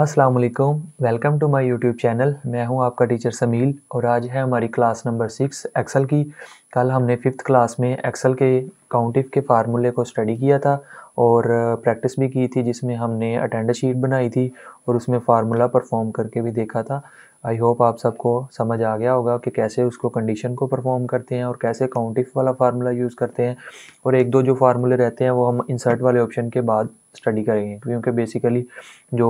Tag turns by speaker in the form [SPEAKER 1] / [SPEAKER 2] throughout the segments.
[SPEAKER 1] अस्सलाम welcome to my YouTube channel मैं हूं आपका टीचर समील और आज है हमारी क्लास नंबर सिक्स एक्सल की कल हमने फिफ्थ क्लास में एक्सल के काउंटिव के फार्मूले को स्टडी किया था और प्रैक्टिस भी की थी जिसमें हमने अटेंडेंस शीट बनाई थी और उसमें फार्मूला परफॉर्म करके भी देखा था आई होप आप सबको समझ आ गया होगा कि कैसे उसको कंडीशन को परफॉर्म करते हैं और कैसे काउंटिफ वाला फार्मूला यूज़ करते हैं और एक दो जो फार्मूले रहते हैं वो हम इंसर्ट वाले ऑप्शन के बाद स्टडी करेंगे क्योंकि बेसिकली जो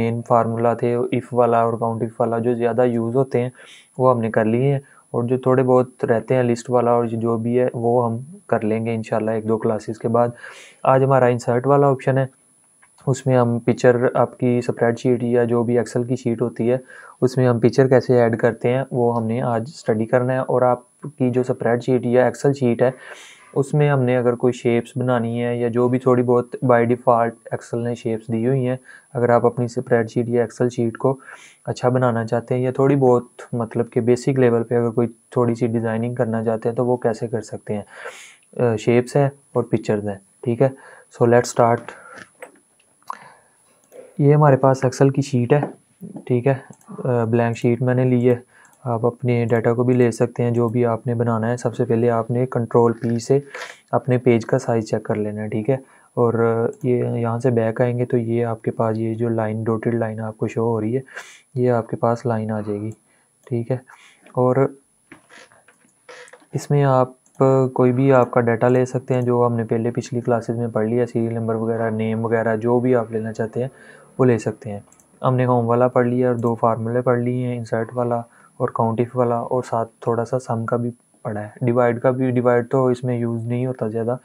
[SPEAKER 1] मेन फार्मूला थे इफ़ वाला और काउंट इफ वाला जो ज़्यादा यूज़ होते हैं वो हमने कर लिए हैं और जो थोड़े बहुत रहते हैं लिस्ट वाला और जो भी है वो हम कर लेंगे इन एक दो क्लासेस के बाद आज हमारा इंसर्ट वाला ऑप्शन है उसमें हम पिक्चर आपकी स्प्रेडशीट या जो भी एक्सेल की शीट होती है उसमें हम पिक्चर कैसे ऐड करते हैं वो हमने आज स्टडी करना है और आपकी जो स्प्रेडशीट या एक्सेल शीट है उसमें हमने अगर कोई शेप्स बनानी है या जो भी थोड़ी बहुत बाय डिफ़ॉल्ट एक्सेल ने शेप्स दी हुई हैं अगर आप अपनी स्प्रेडशीट या एक्सेल शीट को अच्छा बनाना चाहते हैं या थोड़ी बहुत मतलब कि बेसिक लेवल पे अगर कोई थोड़ी सी डिज़ाइनिंग करना चाहते हैं तो वो कैसे कर सकते हैं शेप्स हैं और पिक्चर्स हैं ठीक है सो लेट्स स्टार्ट ये हमारे पास एक्सेल की शीट है ठीक है ब्लैंक शीट मैंने ली है आप अपने डाटा को भी ले सकते हैं जो भी आपने बनाना है सबसे पहले आपने कंट्रोल पी से अपने पेज का साइज़ चेक कर लेना है ठीक है और ये यहाँ से बैक आएंगे तो ये आपके पास ये जो लाइन डोटेड लाइन आपको शो हो रही है ये आपके पास लाइन आ जाएगी ठीक है और इसमें आप कोई भी आपका डाटा ले सकते हैं जो हमने पहले पिछली क्लासेस में पढ़ लिया सीरियल नंबर वगैरह नेम वगैरह जो भी आप लेना चाहते हैं वो ले सकते हैं हमने होम वाला पढ़ लिया और दो फार्मूले पढ़ लिए हैं इंसर्ट वाला और काउंटिफ वाला और साथ थोड़ा सा सम का भी पढ़ा है डिवाइड का भी डिवाइड तो इसमें यूज़ नहीं होता ज़्यादा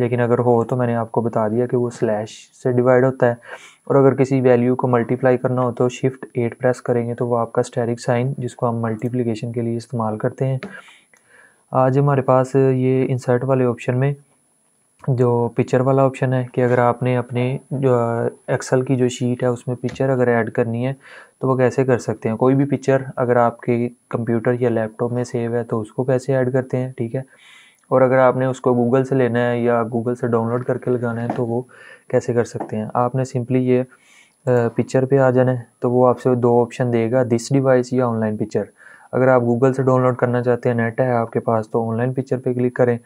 [SPEAKER 1] लेकिन अगर हो तो मैंने आपको बता दिया कि वो स्लैश से डिवाइड होता है और अगर किसी वैल्यू को मल्टीप्लाई करना हो तो शिफ्ट एट प्रेस करेंगे तो वो आपका स्टेरिक साइन जिसको हम मल्टीप्लिकेशन के लिए इस्तेमाल करते हैं आज हमारे पास ये इंसर्ट वाले ऑप्शन में जो पिक्चर वाला ऑप्शन है कि अगर आपने अपने एक्सेल की जो शीट है उसमें पिक्चर अगर ऐड करनी है तो वो कैसे कर सकते हैं कोई भी पिक्चर अगर आपके कंप्यूटर या लैपटॉप में सेव है तो उसको कैसे ऐड करते हैं ठीक है और अगर आपने उसको गूगल से लेना है या गूगल से डाउनलोड करके लगाना है तो वो कैसे कर सकते हैं आपने सिंपली ये पिक्चर पे आ जाना है तो वो आपसे दो ऑप्शन देगा दिस डिवाइस या ऑनलाइन पिक्चर अगर आप गूगल से डाउनलोड करना चाहते हैं नेट है आपके पास तो ऑनलाइन पिक्चर पे क्लिक करें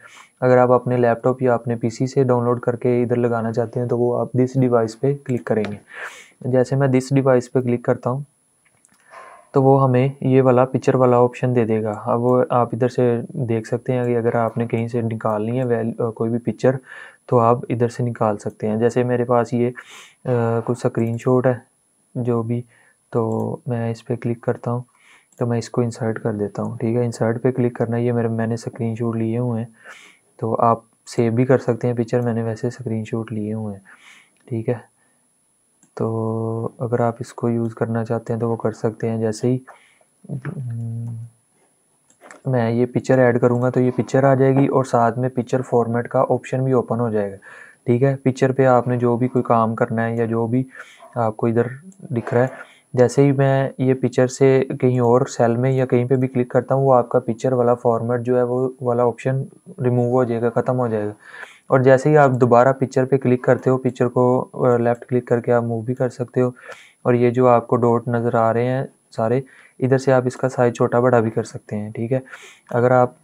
[SPEAKER 1] अगर आप अपने लैपटॉप या अपने पीसी से डाउनलोड करके इधर लगाना चाहते हैं तो वो आप दिस डिवाइस पे क्लिक करेंगे जैसे मैं दिस डिवाइस पे क्लिक करता हूँ तो वो हमें ये वाला पिक्चर वाला ऑप्शन दे देगा अब वो आप इधर से देख सकते हैं कि अगर आपने कहीं से निकालनी है वैल कोई भी पिक्चर तो आप इधर से निकाल सकते हैं जैसे मेरे पास ये कुछ स्क्रीनशॉट है जो भी तो मैं इस पर क्लिक करता हूँ तो मैं इसको इंसर्ट कर देता हूँ ठीक है इंसर्ट पे क्लिक करना ये मेरे मैंने स्क्रीनशॉट लिए हुए हैं तो आप सेव भी कर सकते हैं पिक्चर मैंने वैसे स्क्रीनशॉट लिए हुए हैं ठीक है तो अगर आप इसको यूज़ करना चाहते हैं तो वो कर सकते हैं जैसे ही हम्म, मैं ये पिक्चर ऐड करूँगा तो ये पिक्चर आ जाएगी और साथ में पिक्चर फॉर्मेट का ऑप्शन भी ओपन हो जाएगा ठीक है पिक्चर पे आपने जो भी कोई काम करना है या जो भी आपको इधर दिख रहा है जैसे ही मैं ये पिक्चर से कहीं और सेल में या कहीं पे भी क्लिक करता हूँ वो आपका पिक्चर वाला फॉर्मेट जो है वो वाला ऑप्शन रिमूव हो जाएगा ख़त्म हो जाएगा और जैसे ही आप दोबारा पिक्चर पे क्लिक करते हो पिक्चर को लेफ़्ट क्लिक करके आप मूव भी कर सकते हो और ये जो आपको डॉट नज़र आ रहे हैं सारे इधर से आप इसका साइज़ छोटा बड़ा भी कर सकते हैं ठीक है अगर आप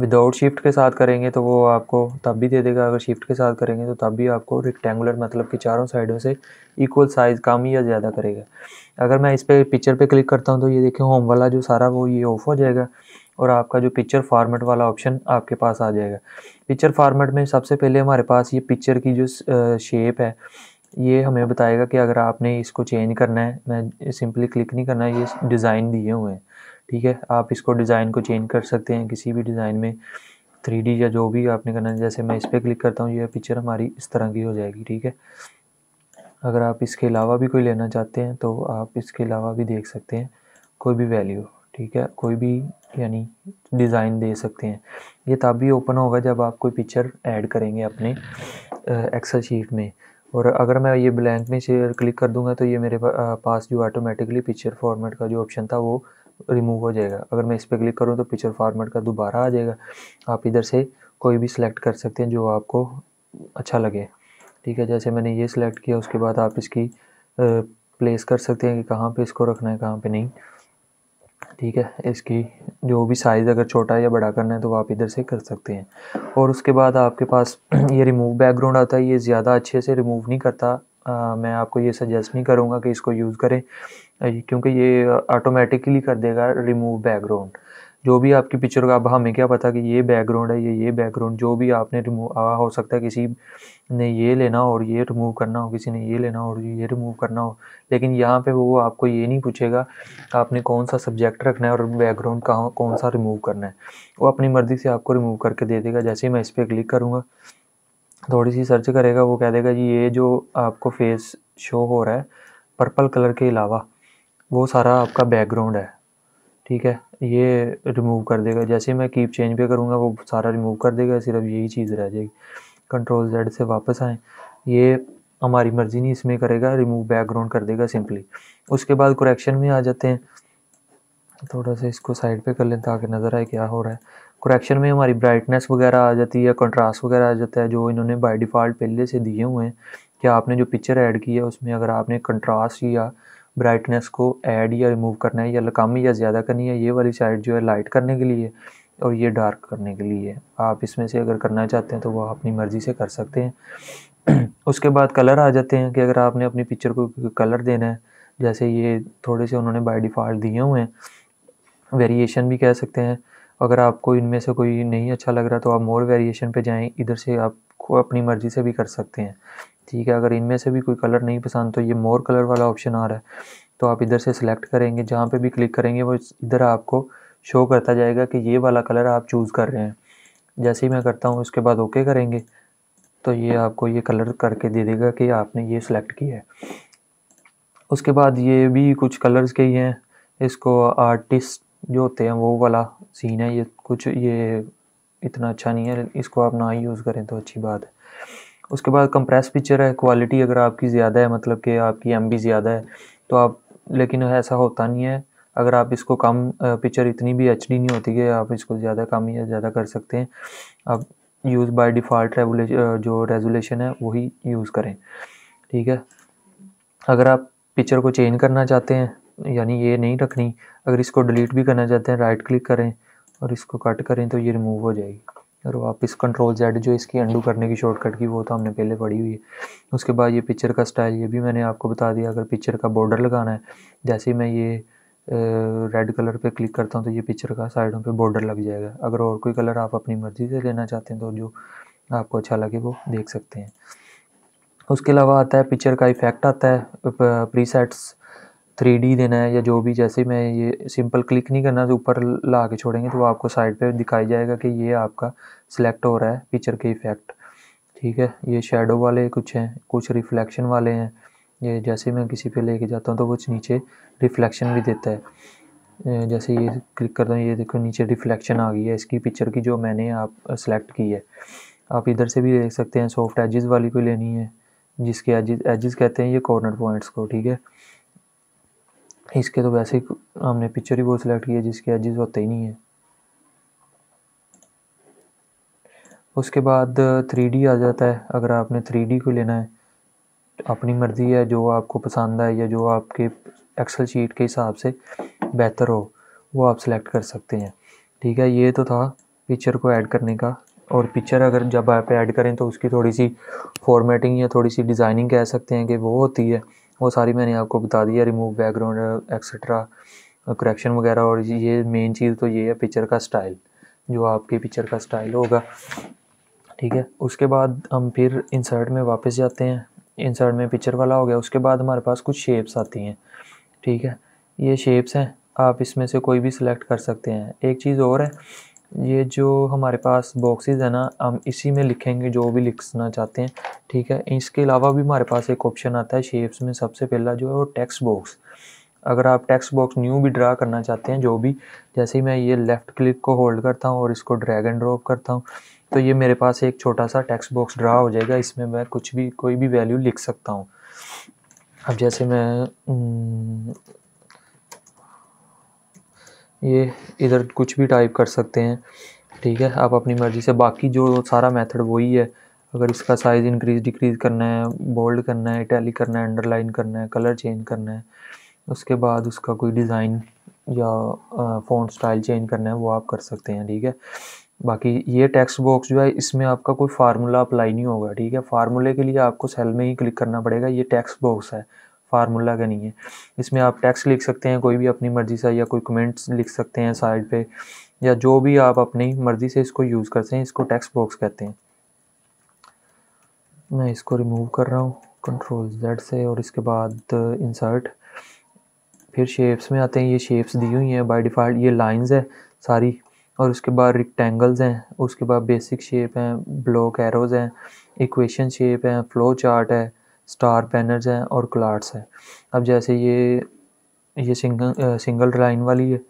[SPEAKER 1] विदाउट शिफ्ट के साथ करेंगे तो वो आपको तब भी दे देगा अगर शिफ्ट के साथ करेंगे तो तब भी आपको रेक्टेंगुलर मतलब कि चारों साइडों से इक्वल साइज़ कम या ज़्यादा करेगा अगर मैं इस पर पिक्चर पे क्लिक करता हूँ तो ये देखिए होम वाला जो सारा वो ये ऑफ हो जाएगा और आपका जो पिक्चर फार्मेट वाला ऑप्शन आपके पास आ जाएगा पिक्चर फार्मेट में सबसे पहले हमारे पास ये पिक्चर की जो शेप है ये हमें बताएगा कि अगर आपने इसको चेंज करना है मैं सिंपली क्लिक नहीं करना है ये डिज़ाइन दिए हुए हैं ठीक है आप इसको डिज़ाइन को चेंज कर सकते हैं किसी भी डिज़ाइन में थ्री या जो भी आपने करना जैसे मैं इस पर क्लिक करता हूँ यह पिक्चर हमारी इस तरह की हो जाएगी ठीक है अगर आप इसके अलावा भी कोई लेना चाहते हैं तो आप इसके अलावा भी देख सकते हैं कोई भी वैल्यू ठीक है कोई भी यानी डिज़ाइन दे सकते हैं ये तब भी ओपन होगा जब आप कोई पिक्चर ऐड करेंगे अपने एक्सल शीट में और अगर मैं ये ब्लैंक में शेयर क्लिक कर दूंगा तो ये मेरे पास जो ऑटोमेटिकली पिक्चर फॉर्मेट का जो ऑप्शन था वो रिमूव हो जाएगा अगर मैं इस पर क्लिक करूँ तो पिक्चर फॉर्मेट का दोबारा आ जाएगा आप इधर से कोई भी सिलेक्ट कर सकते हैं जो आपको अच्छा लगे ठीक है जैसे मैंने ये सिलेक्ट किया उसके बाद आप इसकी प्लेस कर सकते हैं कि कहाँ पे इसको रखना है कहाँ पे नहीं ठीक है इसकी जो भी साइज़ अगर छोटा या बड़ा करना है तो आप इधर से कर सकते हैं और उसके बाद आपके पास ये रिमूव बैकग्राउंड आता है ये ज़्यादा अच्छे से रिमूव नहीं करता आ, मैं आपको ये सजेस्ट नहीं करूँगा कि इसको यूज़ करें क्योंकि ये ऑटोमेटिकली कर देगा रिमूव बैकग्राउंड जो भी आपकी पिक्चर का अब हमें क्या पता कि ये बैकग्राउंड है ये ये बैकग्राउंड जो भी आपने रिमूव हो सकता है किसी ने ये लेना और ये रिमूव करना हो किसी ने ये लेना हो और ये रिमूव करना हो लेकिन यहाँ पे वो आपको ये नहीं पूछेगा आपने कौन सा सब्जेक्ट रखना है और बैकग्राउंड कहाँ कौन सा रिमूव करना है वो अपनी मर्ज़ी से आपको रिमूव करके दे देगा जैसे ही मैं इस पर क्लिक करूँगा थोड़ी सी सर्च करेगा वो कह देगा जी ये जो आपको फेस शो हो रहा है पर्पल कलर के अलावा वो सारा आपका बैकग्राउंड है ठीक है ये रिमूव कर देगा जैसे मैं कीप चेंज पे करूँगा वो सारा रिमूव कर देगा सिर्फ यही चीज़ रह जाएगी कंट्रोल जेड से वापस आएँ ये हमारी मर्ज़ी नहीं इसमें करेगा रिमूव बैकग्राउंड कर देगा सिंपली उसके बाद कुरेक्शन में आ जाते हैं थोड़ा सा इसको साइड पे कर लें ताकि नज़र आए क्या हो रहा है करेक्शन में हमारी ब्राइटनेस वगैरह आ जाती है कंट्रास्ट वगैरह आ जाता है जो इन्होंने बाय डिफ़ॉल्ट पहले से दिए हुए हैं कि आपने जो पिक्चर ऐड की है उसमें अगर आपने कंट्रास्ट या ब्राइटनेस को ऐड या रिमूव करना है या कम या ज़्यादा करनी है ये वाली साइड जो है लाइट करने के लिए और ये डार्क करने के लिए आप इसमें से अगर करना चाहते हैं तो वह अपनी मर्ज़ी से कर सकते हैं उसके बाद कलर आ जाते हैं कि अगर आपने अपनी पिक्चर को कलर देना है जैसे ये थोड़े से उन्होंने बाय डिफ़ॉल्ट दिए हुए हैं वेरिएशन भी कह सकते हैं अगर आपको इनमें से कोई नहीं अच्छा लग रहा तो आप मोर वेरिएशन पे जाएं इधर से आपको अपनी मर्ज़ी से भी कर सकते हैं ठीक है अगर इनमें से भी कोई कलर नहीं पसंद तो ये मोर कलर वाला ऑप्शन आ रहा है तो आप इधर से सिलेक्ट करेंगे जहाँ पे भी क्लिक करेंगे वो इधर आपको शो करता जाएगा कि ये वाला कलर आप चूज़ कर रहे हैं जैसे ही मैं करता हूँ उसके बाद ओके करेंगे तो ये आपको ये कलर करके दे देगा कि आपने ये सिलेक्ट किया है उसके बाद ये भी कुछ कलर्स के ही हैं इसको आर्टिस्ट जो होते हैं वो वाला सीन है ये कुछ ये इतना अच्छा नहीं है इसको आप ना यूज़ करें तो अच्छी बात है उसके बाद कंप्रेस पिक्चर है क्वालिटी अगर आपकी ज़्यादा है मतलब कि आपकी एम ज़्यादा है तो आप लेकिन ऐसा होता नहीं है अगर आप इसको कम पिक्चर इतनी भी एच नहीं होती है आप इसको ज़्यादा कम या ज़्यादा कर सकते हैं आप यूज़ बाय डिफ़ॉल्ट जो रेजुलेशन है वही यूज़ करें ठीक है अगर आप पिक्चर को चेंज करना चाहते हैं यानी ये नहीं रखनी अगर इसको डिलीट भी करना चाहते हैं राइट क्लिक करें और इसको कट करें तो ये रिमूव हो जाएगी और वापस कंट्रोल जेड जो इसकी अंडू करने की शॉर्टकट की वो तो हमने पहले पढ़ी हुई है उसके बाद ये पिक्चर का स्टाइल ये भी मैंने आपको बता दिया अगर पिक्चर का बॉर्डर लगाना है जैसे मैं ये रेड कलर पे क्लिक करता हूँ तो ये पिक्चर का साइडों पे बॉर्डर लग जाएगा अगर और कोई कलर आप अपनी मर्ज़ी से लेना चाहते हैं तो जो आपको अच्छा लगे वो देख सकते हैं उसके अलावा आता है पिक्चर का इफ़ेक्ट आता है प्रीसेट्स थ्री डी देना है या जो भी जैसे मैं ये सिंपल क्लिक नहीं करना तो ऊपर ला के छोड़ेंगे तो आपको साइड पे दिखाई जाएगा कि ये आपका सिलेक्ट हो रहा है पिक्चर के इफ़ेक्ट ठीक है ये शेडो वाले कुछ हैं कुछ रिफ्लेक्शन वाले हैं ये जैसे मैं किसी पे लेके जाता हूँ तो कुछ नीचे रिफ्लेक्शन भी देता है जैसे ये क्लिक करता हूँ ये देखो नीचे रिफ्लेक्शन आ गई है इसकी पिक्चर की जो मैंने आप सेलेक्ट की है आप इधर से भी देख सकते हैं सॉफ्ट एजेस वाली कोई लेनी है जिसके एजेस एजेस कहते हैं ये कॉर्नर पॉइंट्स को ठीक है इसके तो वैसे ही हमने पिक्चर ही वो सिलेक्ट किया जिसके एजिस होते ही नहीं है उसके बाद थ्री डी आ जाता है अगर आपने थ्री डी को लेना है अपनी मर्ज़ी है जो आपको पसंद है या जो आपके एक्सेल शीट के हिसाब से बेहतर हो वो आप सिलेक्ट कर सकते हैं ठीक है ये तो था पिक्चर को ऐड करने का और पिक्चर अगर जब आप ऐड करें तो उसकी थोड़ी सी फॉर्मेटिंग या थोड़ी सी डिज़ाइनिंग कह सकते हैं कि वो होती है वो सारी मैंने आपको बता दी है रिमूव बैकग्राउंड एक्सेट्रा करेक्शन वगैरह और ये मेन चीज़ तो ये है पिक्चर का स्टाइल जो आपकी पिक्चर का स्टाइल होगा ठीक है उसके बाद हम फिर इंसर्ट में वापस जाते हैं इंसर्ट में पिक्चर वाला हो गया उसके बाद हमारे पास कुछ शेप्स आती हैं ठीक है ये शेप्स हैं आप इसमें से कोई भी सिलेक्ट कर सकते हैं एक चीज़ और है ये जो हमारे पास बॉक्सेस है ना हम इसी में लिखेंगे जो भी लिखना चाहते हैं ठीक है इसके अलावा भी हमारे पास एक ऑप्शन आता है शेप्स में सबसे पहला जो है वो टेक्स्ट बॉक्स अगर आप टेक्स्ट बॉक्स न्यू भी ड्रा करना चाहते हैं जो भी जैसे ही मैं ये लेफ़्ट क्लिक को होल्ड करता हूँ और इसको ड्रैग एंड ड्रॉप करता हूँ तो ये मेरे पास एक छोटा सा टेक्स्ट बॉक्स ड्रा हो जाएगा इसमें मैं कुछ भी कोई भी वैल्यू लिख सकता हूँ अब जैसे मैं हम्म, ये इधर कुछ भी टाइप कर सकते हैं ठीक है आप अपनी मर्ज़ी से बाकी जो सारा मेथड वही है अगर इसका साइज़ इंक्रीज़ डिक्रीज़ करना है बोल्ड करना है टैली करना है अंडरलाइन करना है कलर चेंज करना है उसके बाद उसका कोई डिज़ाइन या फ़ोन स्टाइल चेंज करना है वो आप कर सकते हैं ठीक है बाकी ये टेक्स्ट बॉक्स जो है इसमें आपका कोई फार्मूला अप्लाई नहीं होगा ठीक है फार्मूले के लिए आपको सेल में ही क्लिक करना पड़ेगा ये टेक्स्ट बॉक्स है फार्मूला का नहीं है इसमें आप टेक्स्ट लिख सकते हैं कोई भी अपनी मर्ज़ी से या कोई कमेंट्स लिख सकते हैं साइड पे या जो भी आप अपनी मर्ज़ी से इसको यूज़ करते हैं इसको टेक्स्ट बॉक्स कहते हैं मैं इसको रिमूव कर रहा हूँ कंट्रोल जेड से और इसके बाद इंसर्ट uh, फिर शेप्स में आते हैं ये शेप्स दी हुई हैं बाई डिफ़ॉल्ट ये लाइन्स हैं सारी और उसके बाद रिक्टेंगल्स हैं उसके बाद बेसिक शेप हैं ब्लॉक एरोज़ हैं इक्वेशन शेप हैं फ्लो चार्ट है स्टार पैनर्स हैं और क्लाट्स हैं अब जैसे ये ये सिंगल सिंगल लाइन वाली है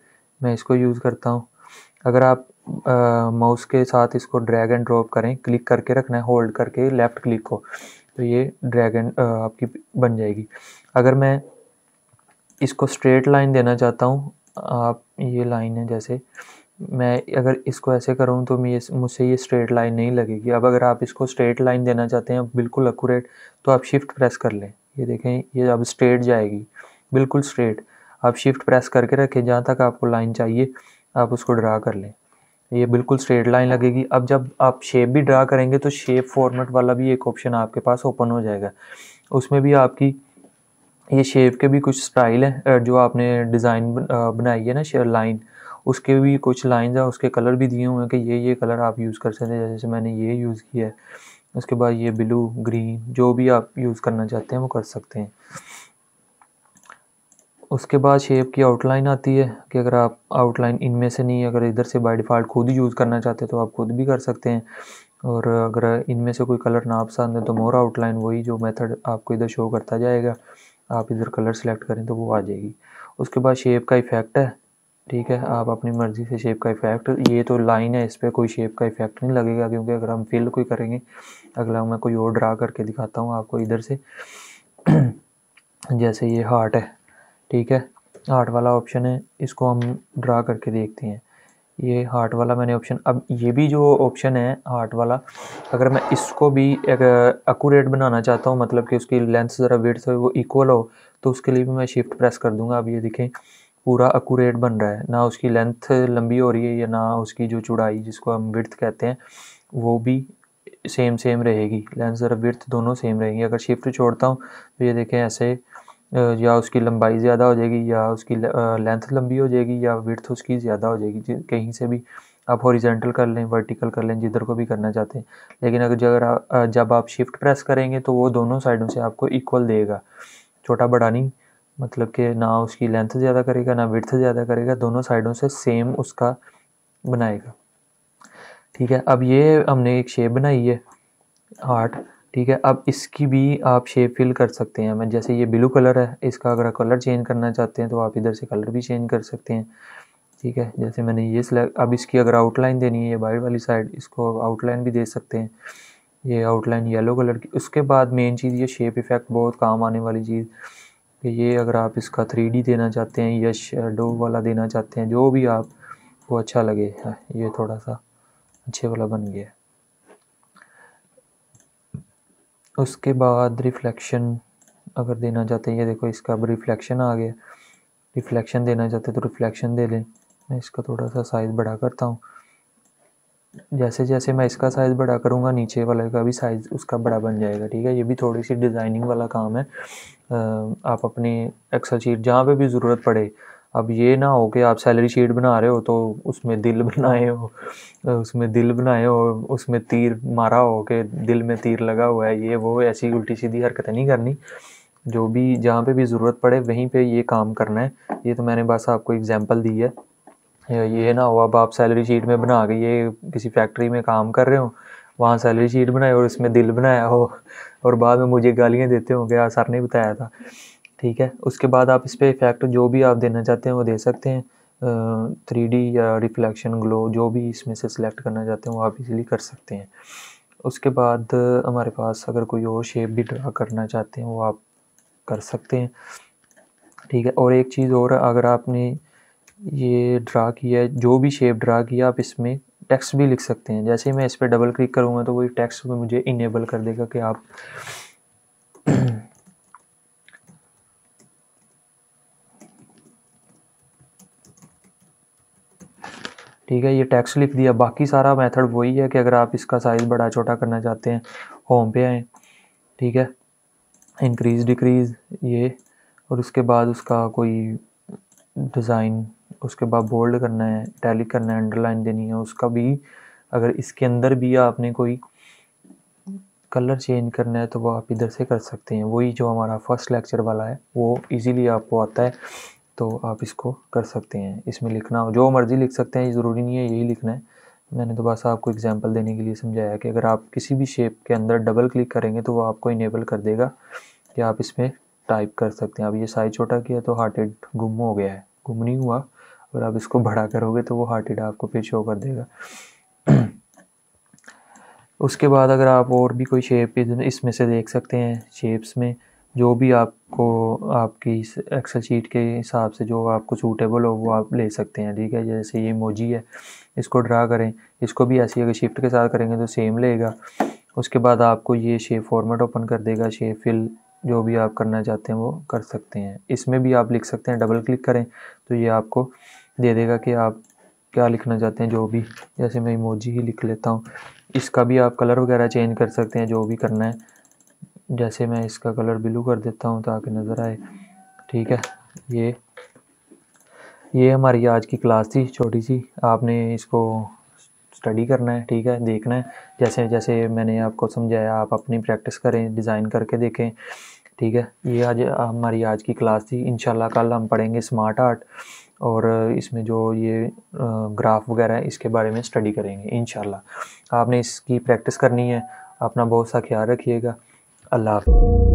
[SPEAKER 1] मैं इसको यूज़ करता हूँ अगर आप माउस के साथ इसको ड्रैग एंड ड्रॉप करें क्लिक करके रखना है होल्ड करके लेफ़्ट क्लिक को तो ये ड्रैग एंड आपकी बन जाएगी अगर मैं इसको स्ट्रेट लाइन देना चाहता हूँ आप ये लाइन है जैसे मैं अगर इसको ऐसे करूँ तो मैं मुझसे ये स्ट्रेट लाइन नहीं लगेगी अब अगर आप इसको स्ट्रेट लाइन देना चाहते हैं बिल्कुल अक्यूरेट तो आप शिफ्ट प्रेस कर लें ये देखें ये अब स्ट्रेट जाएगी बिल्कुल स्ट्रेट आप शिफ्ट प्रेस करके रखें जहाँ तक आपको लाइन चाहिए आप उसको ड्रा कर लें ये बिल्कुल स्ट्रेट लाइन लगेगी अब जब आप शेप भी ड्रा करेंगे तो शेप फॉर्मेट वाला भी एक ऑप्शन आपके पास ओपन हो जाएगा उसमें भी आपकी ये शेप के भी कुछ स्टाइल हैं जो आपने डिज़ाइन बनाई है ना लाइन उसके भी कुछ लाइंस हैं उसके कलर भी दिए हुए हैं कि ये ये कलर आप यूज़ कर सकते हैं जैसे मैंने ये यूज़ किया है उसके बाद ये ब्लू ग्रीन जो भी आप यूज़ करना चाहते हैं वो कर सकते हैं उसके बाद शेप की आउटलाइन आती है कि अगर आप आउटलाइन इनमें से नहीं अगर इधर से बाई डिफ़ॉल्ट खुद ही यूज़ करना चाहते हैं तो आप खुद भी कर सकते हैं और अगर इनमें से कोई कलर ना पसंद है तो मोर आउटलाइन वही जो मेथड आपको इधर शो करता जाएगा आप इधर कलर सेलेक्ट करें तो वो आ जाएगी उसके बाद शेप का इफ़ेक्ट है ठीक है आप अपनी मर्ज़ी से शेप का इफ़ेक्ट ये तो लाइन है इस पर कोई शेप का इफ़ेक्ट नहीं लगेगा क्योंकि अगर हम फिल कोई करेंगे अगला मैं कोई और ड्रा करके दिखाता हूँ आपको इधर से जैसे ये हार्ट है ठीक है हार्ट वाला ऑप्शन है इसको हम ड्रा करके देखते हैं ये हार्ट वाला मैंने ऑप्शन अब ये भी जो ऑप्शन है हार्ट वाला अगर मैं इसको भी एक एकूरेट बनाना चाहता हूँ मतलब कि उसकी लेंथ ज़रा वेट से वो इक्वल हो तो उसके लिए भी मैं शिफ्ट प्रेस कर दूँगा अब ये देखें पूरा अकूरेट बन रहा है ना उसकी लेंथ लंबी हो रही है या ना उसकी जो चौड़ाई जिसको हम विर्थ कहते हैं वो भी सेम सेम रहेगी लेंथ और विर्थ दोनों सेम रहेगी अगर शिफ्ट छोड़ता हूँ तो ये देखें ऐसे या उसकी लंबाई ज़्यादा हो जाएगी या उसकी लेंथ लंबी हो जाएगी या विर्थ उसकी ज़्यादा हो जाएगी कहीं से भी आप हॉरिजेंटल कर लें वर्टिकल कर लें जिधर को भी करना चाहते हैं लेकिन अगर जगह जब आप शिफ्ट प्रेस करेंगे तो वो दोनों साइडों से आपको इक्वल देगा छोटा बड़ा नहीं मतलब कि ना उसकी लेंथ ज़्यादा करेगा ना विड्थ ज़्यादा करेगा दोनों साइडों से सेम उसका बनाएगा ठीक है अब ये हमने एक शेप बनाई है आठ ठीक है अब इसकी भी आप शेप फिल कर सकते हैं मैं जैसे ये ब्लू कलर है इसका अगर आप कलर चेंज करना चाहते हैं तो आप इधर से कलर भी चेंज कर सकते हैं ठीक है जैसे मैंने ये सिलेक्ट अब इसकी अगर आउटलाइन देनी है ये बाइट वाली साइड इसको आउटलाइन भी दे सकते हैं ये आउटलाइन येलो कलर की उसके बाद मेन चीज़ ये शेप इफ़ेक्ट बहुत काम आने वाली चीज़ कि ये अगर आप इसका थ्री देना चाहते हैं या शेडो वाला देना चाहते हैं जो भी आप वो अच्छा लगे हाँ, ये थोड़ा सा अच्छे वाला बन गया उसके बाद रिफ्लेक्शन अगर देना चाहते हैं ये देखो इसका अब रिफ्लेक्शन आ गया रिफ्लेक्शन देना चाहते हैं तो रिफ्लेक्शन दे लें मैं इसका थोड़ा सा साइज़ बढ़ा करता हूँ जैसे जैसे मैं इसका साइज़ बड़ा करूँगा नीचे वाले का भी साइज़ उसका बड़ा बन जाएगा ठीक है ये भी थोड़ी सी डिज़ाइनिंग वाला काम है आप अपनी एक्सल शीट जहाँ पे भी ज़रूरत पड़े अब ये ना हो कि आप सैलरी शीट बना रहे हो तो उसमें दिल बनाए हो उसमें दिल बनाए हो उसमें तीर मारा हो कि दिल में तीर लगा हुआ है ये वो ऐसी उल्टी सीधी हरकतें नहीं करनी जो भी जहाँ पे भी ज़रूरत पड़े वहीं पे ये काम करना है ये तो मैंने बस आपको एग्जांपल दी है ये ना हो अब आप सैलरी शीट में बना के ये किसी फैक्ट्री में काम कर रहे हो वहाँ सैलरी शीट बनाए और इसमें दिल बनाया हो और बाद में मुझे गालियाँ देते हो गया सर ने बताया था ठीक है उसके बाद आप इस पर इफेक्ट जो भी आप देना चाहते हैं वो दे सकते हैं थ्री डी या रिफ्लेक्शन ग्लो जो भी इसमें से सिलेक्ट करना चाहते हैं वो आप इजीली कर सकते हैं उसके बाद हमारे पास अगर कोई और शेप भी ड्रा करना चाहते हैं वो आप कर सकते हैं ठीक है और एक चीज़ और अगर आपने ये ड्रा किया है जो भी शेप ड्रा किया आप इसमें टेक्स्ट भी लिख सकते हैं जैसे ही मैं इस पर डबल क्लिक करूँगा तो वही टेक्स्ट में मुझे इनेबल कर देगा कि आप ठीक है ये टैक्स लिख दिया बाकी सारा मेथड वही है कि अगर आप इसका साइज़ बड़ा छोटा करना चाहते हैं होम पे आए ठीक है इंक्रीज़ डिक्रीज़ ये और उसके बाद उसका कोई डिज़ाइन उसके बाद बोल्ड करना है टैली करना है अंडरलाइन देनी है उसका भी अगर इसके अंदर भी आपने कोई कलर चेंज करना है तो वो आप इधर से कर सकते हैं वही जो हमारा फर्स्ट लेक्चर वाला है वो इजीली आपको आता है तो आप इसको कर सकते हैं इसमें लिखना जो मर्ज़ी लिख सकते हैं ये ज़रूरी नहीं है यही लिखना है मैंने तो बस आपको एग्जांपल देने के लिए समझाया कि अगर आप किसी भी शेप के अंदर डबल क्लिक करेंगे तो वो आपको इनेबल कर देगा कि आप इसमें टाइप कर सकते हैं अब ये साइज छोटा किया तो हार्टेड गुम हो गया है गुम नहीं हुआ और आप इसको बढ़ा करोगे तो वो हार्ट अटैक आपको फिर शो कर देगा उसके बाद अगर आप और भी कोई शेप इसमें से देख सकते हैं शेप्स में जो भी आपको आपकी एक्सेल शीट के हिसाब से जो आपको सूटेबल हो वो आप ले सकते हैं ठीक है जैसे ये मोजी है इसको ड्रा करें इसको भी ऐसे अगर शिफ्ट के साथ करेंगे तो सेम लेगा उसके बाद आपको ये शेप फॉर्मेट ओपन कर देगा शेप फिल जो भी आप करना चाहते हैं वो कर सकते हैं इसमें भी आप लिख सकते हैं डबल क्लिक करें तो ये आपको दे देगा कि आप क्या लिखना चाहते हैं जो भी जैसे मैं इमोजी ही लिख लेता हूँ इसका भी आप कलर वगैरह चेंज कर सकते हैं जो भी करना है जैसे मैं इसका कलर ब्लू कर देता हूँ ताकि नज़र आए ठीक है ये ये हमारी आज की क्लास थी छोटी सी आपने इसको स्टडी करना है ठीक है देखना है जैसे जैसे मैंने आपको समझाया आप अपनी प्रैक्टिस करें डिज़ाइन करके देखें ठीक है ये आज हमारी आज की क्लास थी इन कल हम पढ़ेंगे स्मार्ट आर्ट और इसमें जो ये ग्राफ वगैरह है इसके बारे में स्टडी करेंगे इन आपने इसकी प्रैक्टिस करनी है अपना बहुत सा ख्याल रखिएगा अल्लाह हाफ़